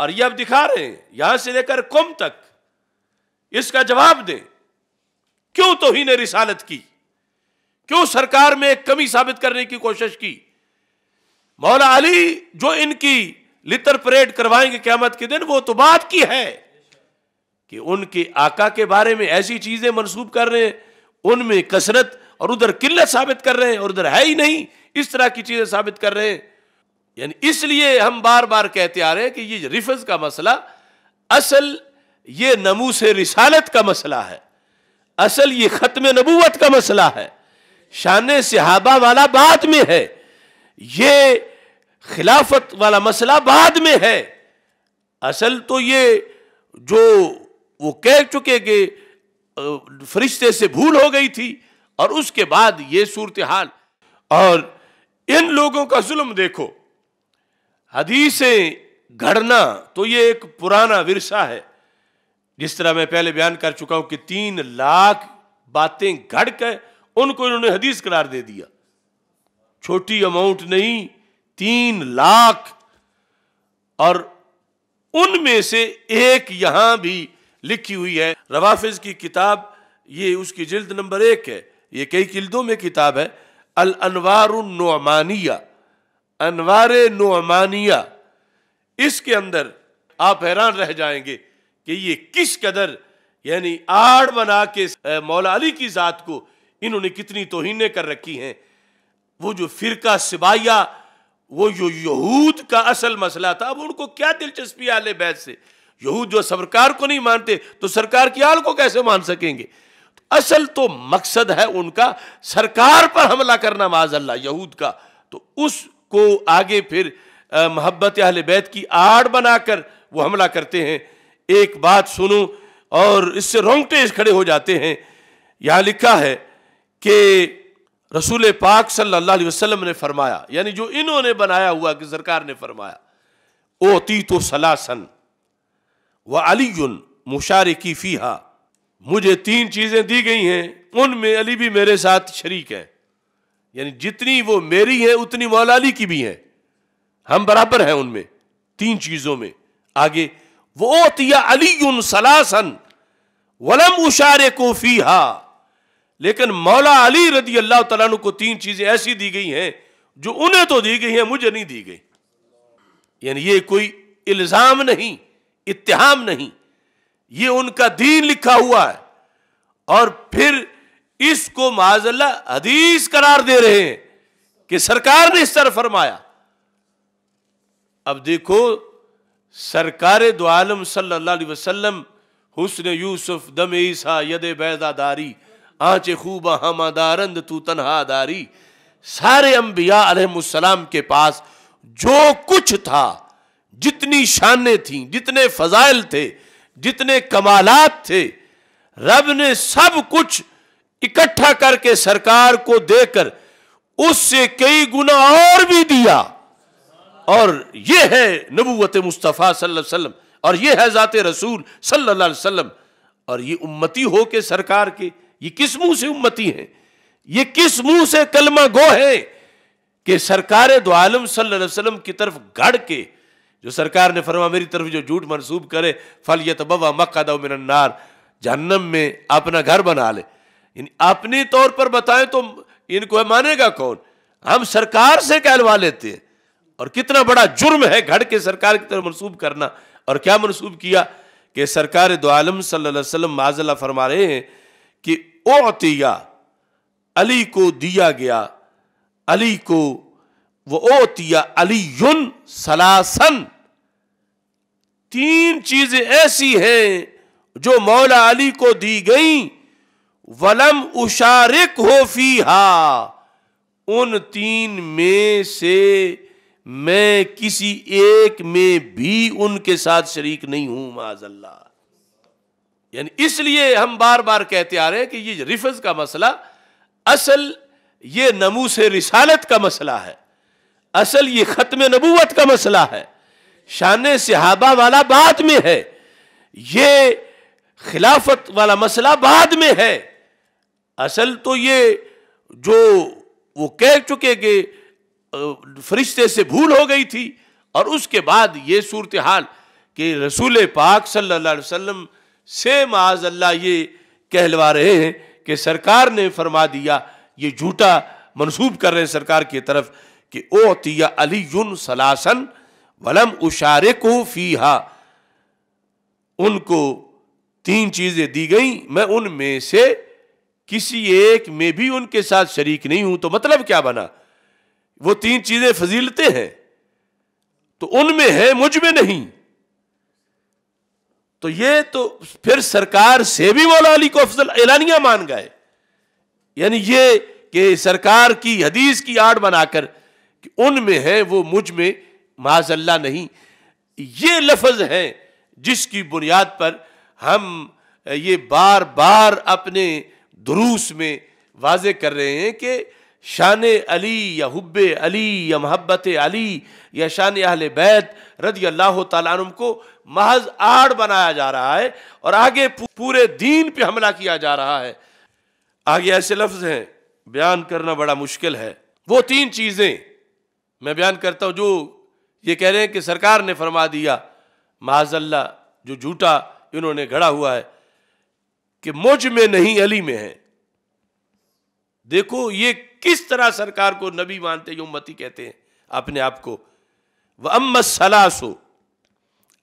और ये अब दिखा रहे हैं यहां से लेकर कुम तक इसका जवाब दे क्यों तो ही ने रिसालत की क्यों सरकार में कमी साबित करने की कोशिश की मौला अली जो इनकी लितर परेड करवाएंगे क्यामत के दिन वो तो बात की है कि उनके आका के बारे में ऐसी चीजें मनसूब कर रहे हैं उनमें कसरत और उधर किल्लत साबित कर रहे हैं और उधर है ही नहीं इस तरह की चीजें साबित कर रहे हैं यानी इसलिए हम बार बार कहते आ रहे हैं कि ये रिफज का मसला असल ये नमू से रिसालत का मसला है असल ये ख़त्म नबूवत का मसला है शान सिहाबा वाला बाद में है ये खिलाफत वाला मसला बाद में है असल तो ये जो वो कह चुके कि फरिश्ते से भूल हो गई थी और उसके बाद ये सूरत हाल और इन लोगों का जुल्म देखो हदीसें घड़ना तो ये एक पुराना विरसा है जिस तरह मैं पहले बयान कर चुका हूं कि तीन लाख बातें घड़ कर उनको इन्होंने हदीस करार दे दिया छोटी अमाउंट नहीं तीन लाख और उनमें से एक यहां भी लिखी हुई है रवाफिज की किताब ये उसकी जिल्द नंबर एक है ये कई किल्दों में किताब है अल अनवार नोमानिया अनवार नुमानिया इसके अंदर आप हैरान रह जाएंगे कि ये किस कदर यानी आड़ बना के मौला अली की ज़ात को इन्होंने कितनी तोहिने कर रखी हैं वो जो फ़िरका सिबाया वो जो यहूद का असल मसला था अब उनको क्या दिलचस्पी आल बैत से यहूद जो सरकार को नहीं मानते तो सरकार की आल को कैसे मान सकेंगे तो असल तो मकसद है उनका सरकार पर हमला करना माजल्ला यहूद का तो उस को आगे फिर मोहब्बत अहल बैत की आड़ बनाकर वो हमला करते हैं एक बात सुनो और इससे रोंगटे खड़े हो जाते हैं यहाँ लिखा है कि रसूल पाक सल्लल्लाहु अलैहि वसल्लम ने फरमाया यानी जो इन्होंने बनाया हुआ कि सरकार ने फरमाया ओती तो सलासन व अलीन की फ़ीहा मुझे तीन चीज़ें दी गई हैं उनमें अली भी मेरे साथ शरीक हैं यानी जितनी वो मेरी है उतनी मौला अली की भी है हम बराबर हैं उनमें तीन चीजों में आगे वो तिया अली सलासन वलम उशारे को फी हा लेकिन मौला अली रदी अल्लाह तु को तीन चीजें ऐसी दी गई हैं जो उन्हें तो दी गई हैं मुझे नहीं दी गई यानी ये कोई इल्ज़ाम नहीं इतिहाम नहीं ये उनका दीन लिखा हुआ है और फिर इसको माजल्ला हदीस करार दे रहे हैं कि सरकार ने इस तरह फरमाया अब देखो सरकार दो आलम सल्लल्लाहु वसल्लम हुसन यूसुफ दम ईसा यद बैदादारी आँचे खूब हमदारंद तू तनहादारी सारे अंबिया अलहसलाम के पास जो कुछ था जितनी शानें थीं जितने फजाइल थे जितने कमालात थे रब ने सब कुछ इकट्ठा करके सरकार को देकर उससे कई गुना और भी दिया और यह है नबूवत मुस्तफ़ा वसल्लम और यह है ज़ात रसूल सल्लल्लाहु अलैहि वसल्लम और ये उम्मती हो के सरकार के ये किस मुंह से उम्मती हैं ये किस मुंह से कलमा गो है कि सरकार दो आलम सल्लल्लाहु अलैहि वसल्लम की तरफ गढ़ के जो सरकार ने फरमा मेरी तरफ जो झूठ मनसूब करे फल यतबवा मक्दा नार जहन्नम में अपना घर बना ले अपने तौर पर बताएं तो इनको मानेगा कौन हम सरकार से कहलवा लेते हैं और कितना बड़ा जुर्म है घड़ के सरकार की तरफ मनसूब करना और क्या मनसूब किया कि सरकार दो आलम सल्लम माजला फरमा रहे हैं कि ओतिया अली को दिया गया अली को वो ओतिया युन सलासन तीन चीजें ऐसी हैं जो मौला अली को दी गई वलम उशारिक हो फीहा उन तीन में से मैं किसी एक में भी उनके साथ शरीक नहीं हूं माजल्ला यानी इसलिए हम बार बार कहते आ रहे हैं कि ये रिफज का मसला असल ये नमू से रिसालत का मसला है असल ये ख़त्म नबूवत का मसला है शान सिहाबा वाला बाद में है ये खिलाफत वाला मसला बाद में है असल तो ये जो वो कह चुके कि फरिश्ते से भूल हो गई थी और उसके बाद ये सूरत हाल कि रसूल पाक सल्ला वसम से माज अल्लाह ये कहलवा रहे हैं कि सरकार ने फरमा दिया ये झूठा मनसूब कर रहे हैं सरकार की तरफ कि ओ तिया अली सलासन वलम उशारे को फीहा उनको तीन चीज़ें दी गई मैं उनमें से किसी एक में भी उनके साथ शरीक नहीं हूं तो मतलब क्या बना वो तीन चीजें फजीलते हैं तो उनमें है मुझ में नहीं तो ये तो फिर सरकार से भी मौला अली को अफजल ऐलानिया मान गए यानी ये कि सरकार की हदीस की आड़ बनाकर कि उनमें है वो मुझ में माजल्ला नहीं ये लफज हैं जिसकी बुनियाद पर हम ये बार बार अपने दुरूस में वाज कर रहे हैं कि शान अली या हुब अली या महब्बत अली या शान अहल बैत रजी अल्लाह तुम को महज आड़ बनाया जा रहा है और आगे पूरे दीन पे हमला किया जा रहा है आगे ऐसे लफ्ज़ हैं बयान करना बड़ा मुश्किल है वो तीन चीज़ें मैं बयान करता हूं जो ये कह रहे हैं कि सरकार ने फरमा दिया अल्लाह जो झूठा इन्होंने घड़ा हुआ है कि मुझ में नहीं अली में है देखो ये किस तरह सरकार को नबी मानते हैं उम्मती कहते हैं अपने आप को वह अम्म सलासो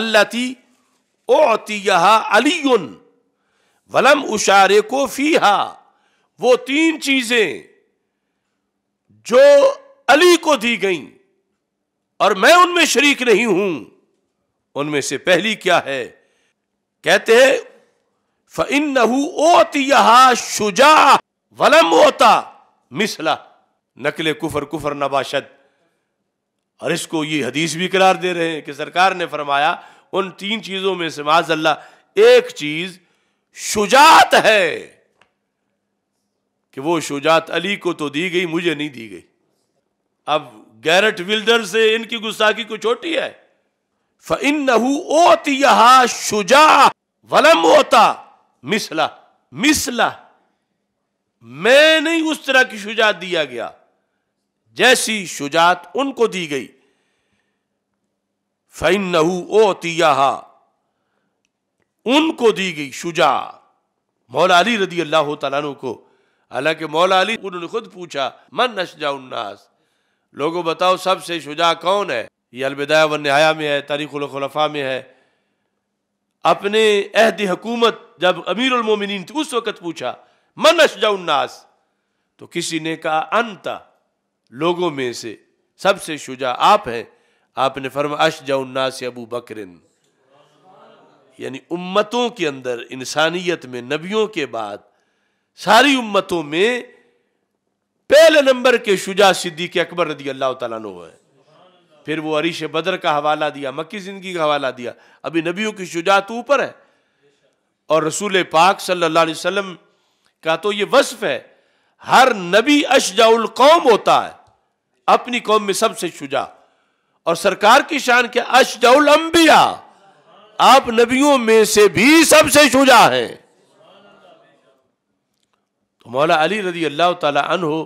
अल्लाती ती यहा अली वलम उशारे को फीहा वो तीन चीजें जो अली को दी गई और मैं उनमें शरीक नहीं हूं उनमें से पहली क्या है कहते हैं शुजा वलम होता मिसला नकल कुफर कुफर नबाशद और इसको ये हदीस भी करार दे रहे हैं कि सरकार ने फरमाया उन तीन चीज़ों में से माजल्ला एक चीज़ शुजात है कि वो शुजात अली को तो दी गई मुझे नहीं दी गई अब गैरट विल्डर से इनकी गुस्साखी को छोटी है फ़िन नहू यहा शुजा वलम होता मिसला मिसला मैं नहीं उस तरह की शुजात दिया गया जैसी शुजात उनको दी गई फैन नहू ओ तिया उनको दी गई शुजा मौला अली रदी अल्लाह तु को हालांकि मौला अली उन्होंने खुद पूछा मन नशजा उन्नास लोगों बताओ सबसे शुजा कौन है ये अलविदा व नहाया में है तारीख खलफा में है अपने अहद हकूमत जब उलमोमिन थी उस वक़्त पूछा मन अशजाउन्नास तो किसी ने कहा अंत लोगों में से सबसे शुजा आप हैं आपने फरमा अशजाउन्नास अबू बकरिन यानी उम्मतों के अंदर इंसानियत में नबियों के बाद सारी उम्मतों में पहले नंबर के शुजा सिद्दीक अकबर रदी अल्लाह तुम है फिर वो अरिश बदर का हवाला दिया मक्की ज़िंदगी का हवाला दिया अभी नबियों की शुजात ऊपर है और रसूल पाक सल्लल्लाहु अलैहि वसल्लम का तो ये वस्फ है हर नबी अशजाउल कौम होता है अपनी कौम में सबसे शुजा और सरकार की शान के अशजाउल अम्बिया आप नबियों में से भी सबसे शुजा हैं तो मौला अली रदी अल्लाह तन हो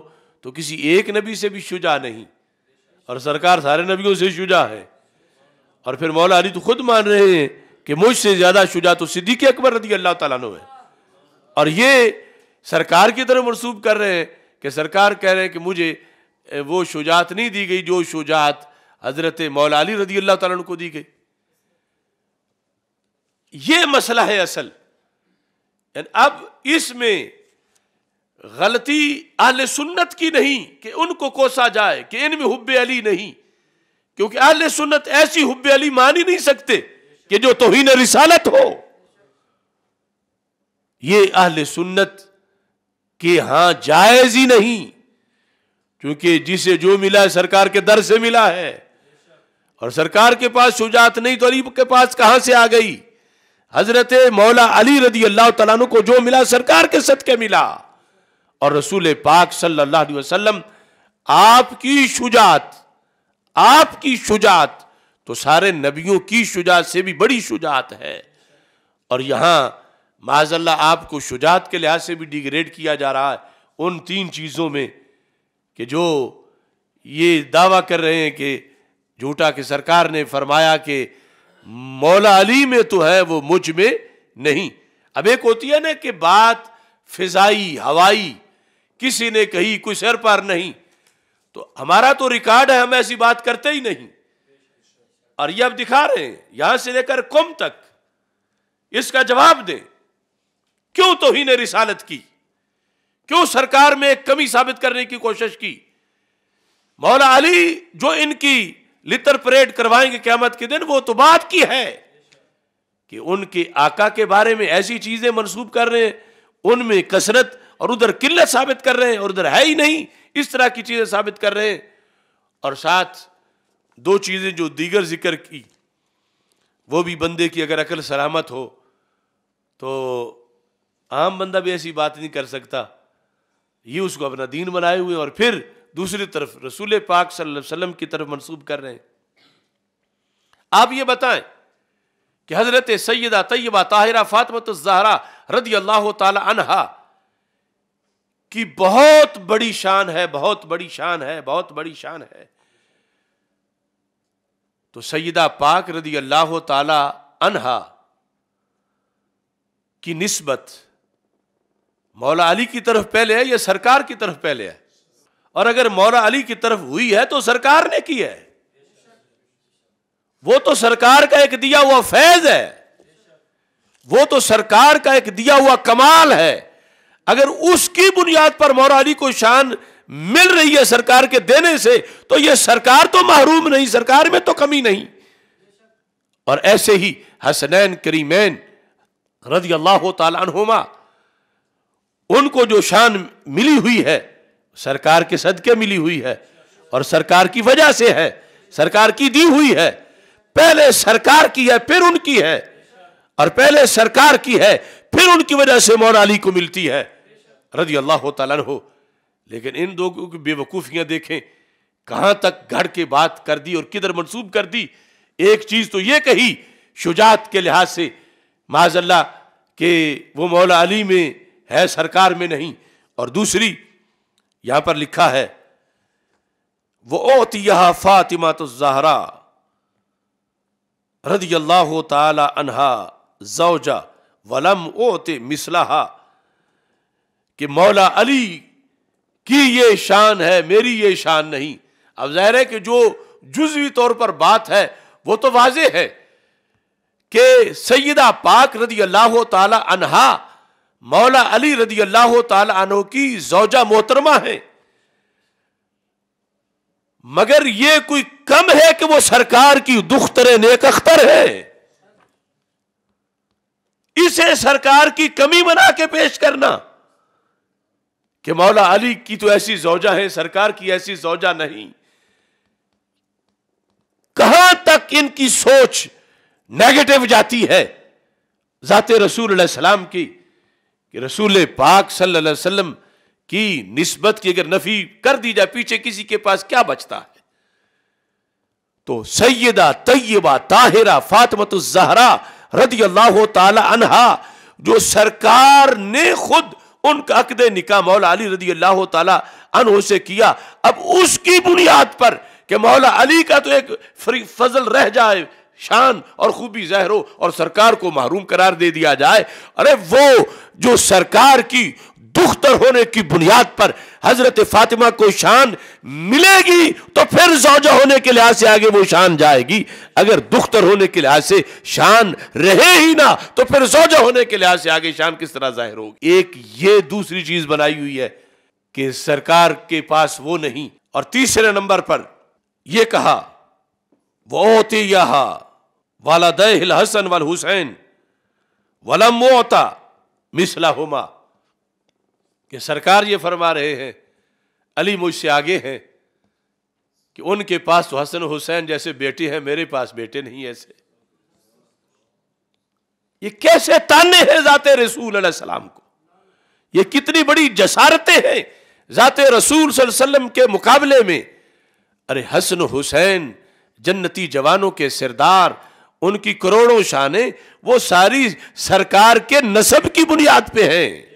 तो किसी एक नबी से भी शुजा नहीं और सरकार सारे नबियों से शुजा है और फिर मौला अली तो खुद मान रहे हैं कि मुझसे ज़्यादा शुजा तो सिद्दीक अकबर रदी अल्लाह तला है और ये सरकार की तरफ मनसूब कर रहे हैं कि सरकार कह रहे हैं कि मुझे वो शुजात नहीं दी गई जो शुजात हज़रत मौला अली रदी अल्लाह तला को दी गई ये मसला है असल अब इसमें गलती अहल सुन्नत की नहीं कि उनको कोसा जाए कि इनमें हुब्बे अली नहीं क्योंकि अहल सुन्नत ऐसी हुब्बे अली मान ही नहीं सकते कि जो तोहन रिसालत हो ये अहल सुन्नत के हां जायज ही नहीं क्योंकि जिसे जो मिला है सरकार के दर से मिला है और सरकार के पास शुजात नहीं तो अली के पास कहां से आ गई हजरत मौला अली रदी अल्लाह तला को जो मिला सरकार के सद के मिला और रसूल पाक सल्लल्लाहु अलैहि वसल्लम आपकी शुजात आपकी शुजात तो सारे नबियों की शुजात से भी बड़ी शुजात है और यहां माजल्ला आपको शुजात के लिहाज से भी डिग्रेड किया जा रहा है उन तीन चीज़ों में कि जो ये दावा कर रहे हैं कि झूठा के सरकार ने फरमाया कि मौला अली में तो है वो मुझ में नहीं अब एक होती है ना कि बात फिजाई हवाई किसी ने कही कोई सर पार नहीं तो हमारा तो रिकॉर्ड है हम ऐसी बात करते ही नहीं और ये अब दिखा रहे हैं यहां से लेकर कुम तक इसका जवाब दे क्यों तो ही ने रिसालत की क्यों सरकार में एक कमी साबित करने की कोशिश की मौला अली जो इनकी लितर परेड करवाएंगे क्यामत के दिन वो तो बात की है कि उनके आका के बारे में ऐसी चीजें मनसूब कर रहे हैं उनमें कसरत और उधर किल्लत साबित कर रहे हैं और उधर है ही नहीं इस तरह की चीज़ें साबित कर रहे हैं और साथ दो चीज़ें जो दीगर जिक्र की वो भी बंदे की अगर अकल सलामत हो तो आम बंदा भी ऐसी बात नहीं कर सकता ये उसको अपना दीन बनाए हुए और फिर दूसरी तरफ रसूल पाक सल्लल्लाहु अलैहि वसल्लम की तरफ मंसूब कर रहे हैं आप ये बताएं कि हज़रत सैदा तय्यबा ताहिरा फ़ातमत जहरा रदी अल्लाह तला कि बहुत बड़ी शान है बहुत बड़ी शान है बहुत बड़ी शान है तो सईदा पाक रदी अल्लाह ताला अनहा की नस्बत मौला अली की तरफ पहले है या सरकार की तरफ पहले है और अगर मौला अली की तरफ हुई है तो सरकार ने की है वो तो सरकार का एक दिया हुआ फैज है वो तो सरकार का एक दिया हुआ कमाल है अगर उसकी बुनियाद पर मोरारी अली को शान मिल रही है सरकार के देने से तो यह सरकार तो महरूम नहीं सरकार में तो कमी नहीं और ऐसे ही हसनैन करीमैन रजी अल्लाह तुमा उनको जो शान मिली हुई है सरकार के सदके मिली हुई है और सरकार की वजह से है सरकार की दी हुई है पहले सरकार की है फिर उनकी है और पहले सरकार की है फिर उनकी वजह से मौलाली को मिलती है रजी अल्लाह तला हो लेकिन इन लोगों की बेवकूफियां देखें कहां तक घर के बात कर दी और किधर मनसूब कर दी एक चीज़ तो ये कही शुजात के लिहाज से माजल्ला के वो मौला अली में है सरकार में नहीं और दूसरी यहां पर लिखा है वो ओतिया फ़ातिमा तो जहरा रदी अल्लाह तला अनहा जौजा वलम ओत मिसलाहा कि मौला अली की ये शान है मेरी ये शान नहीं अब जाहिर है कि जो जुजवी तौर पर बात है वो तो वाजे है कि सैदा पाक रदी अल्लाह तहा मौला अली रदी अल्लाह तनो की जौजा मोहतरमा है मगर ये कोई कम है कि वो सरकार की दुख्तर नेक अख्तर है इसे सरकार की कमी बना के पेश करना कि मौला अली की तो ऐसी जौजा है सरकार की ऐसी जौजा नहीं कहां तक इनकी सोच नेगेटिव जाती है जाते रसूल सलाम की कि रसूल पाक सल्लल्लाहु अलैहि वसल्लम की नस्बत की अगर नफ़ी कर दी जाए पीछे किसी के पास क्या बचता है तो सैदा तय्यबा ताहिरा फातमत जहरा रदी अल्लाह जो सरकार ने खुद उनका अकद निका मौला अली रजी अल्लाह तन से किया अब उसकी बुनियाद पर कि मौला अली का तो एक फजल रह जाए शान और खूबी जहरो और सरकार को महरूम करार दे दिया जाए अरे वो जो सरकार की दुख्तर होने की बुनियाद पर हजरत फातिमा को शान मिलेगी तो फिर जौजा होने के लिहाज से आगे वो शान जाएगी अगर दुख्तर होने के लिहाज से शान रहे ही ना तो फिर जौजा होने के लिहाज से आगे शान किस तरह जाहिर होगी एक ये दूसरी चीज बनाई हुई है कि सरकार के पास वो नहीं और तीसरे नंबर पर यह कहा वो होती यहा वाला दिल हसन वाल हुसैन वलम वो होता मिसला हुमा कि सरकार ये फरमा रहे हैं अली मुझसे आगे हैं कि उनके पास तो हसन हुसैन जैसे बेटे हैं मेरे पास बेटे नहीं ऐसे ये कैसे ताने हैं जाते रसूल सलाम को ये कितनी बड़ी जसारतें हैं जाते रसूल सल्लम के मुकाबले में अरे हसन हुसैन जन्नती जवानों के सिरदार उनकी करोड़ों शान वो सारी सरकार के नसब की बुनियाद पे हैं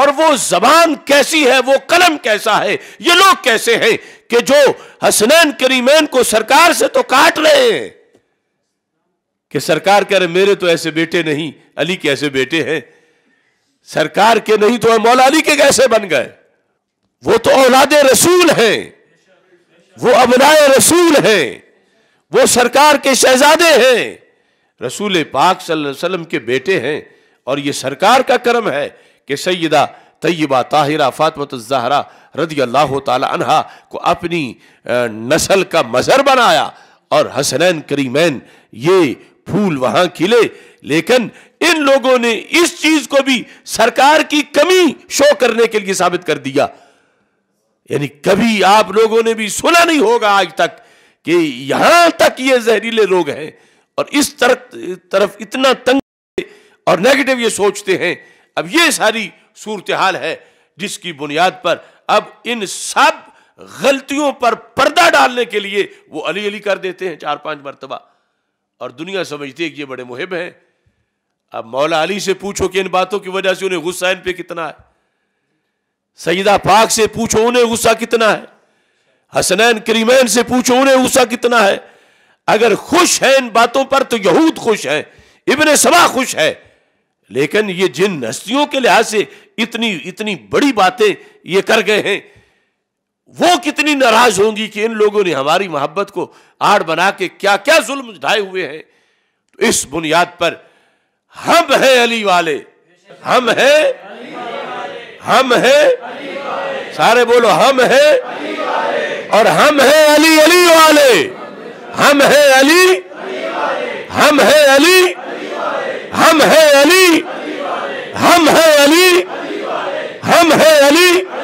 और वो जबान कैसी है वो कलम कैसा है ये लोग कैसे हैं कि जो हसनैन करीमैन को सरकार से तो काट रहे हैं कि सरकार कह रहे मेरे तो ऐसे बेटे नहीं अली के ऐसे बेटे हैं सरकार के नहीं तो मौला अली के कैसे बन गए वो तो औलाद रसूल हैं वो अबनाए रसूल हैं वो सरकार के शहजादे हैं रसूल पाक सल्लल्लाहु अलैहि वसल्लम के बेटे हैं और ये सरकार का कर्म है कि सैदा तयबा ताहिरा फ़ातमत ज़हरा रदी अल्लाह तहा को अपनी नस्ल का मज़र बनाया और हसनैन करीमैन ये फूल वहाँ खिले लेकिन इन लोगों ने इस चीज़ को भी सरकार की कमी शो करने के लिए साबित कर दिया यानी कभी आप लोगों ने भी सुना नहीं होगा आज तक कि यहां तक ये जहरीले लोग हैं और इस तरफ तरफ इतना तंग और नेगेटिव ये सोचते हैं अब ये सारी सूरत हाल है जिसकी बुनियाद पर अब इन सब गलतियों पर पर्दा डालने के लिए वो अली अली कर देते हैं चार पांच मरतबा और दुनिया समझती है कि ये बड़े मुहिम हैं अब मौला अली से पूछो कि इन बातों की वजह से उन्हें गुस्सा इन पे कितना है सईदा पाक से पूछो उन्हें गुस्सा कितना है हसनैन करीमैन से पूछो उन्हें गुस्सा कितना है अगर खुश है इन बातों पर तो यहूद खुश है इबन सबा खुश है लेकिन ये जिन हस्तियों के लिहाज से इतनी इतनी बड़ी बातें ये कर गए हैं वो कितनी नाराज होंगी कि इन लोगों ने हमारी मोहब्बत को आड़ बना के क्या क्या जुल्म ढाए हुए हैं तो इस बुनियाद पर हम हैं अली वाले हम हैं हम हैं सारे बोलो हम हैं और हम हैं अली अली वाले हम हैं अली हम हैं अली هم هيالي هم هيالي هم هيالي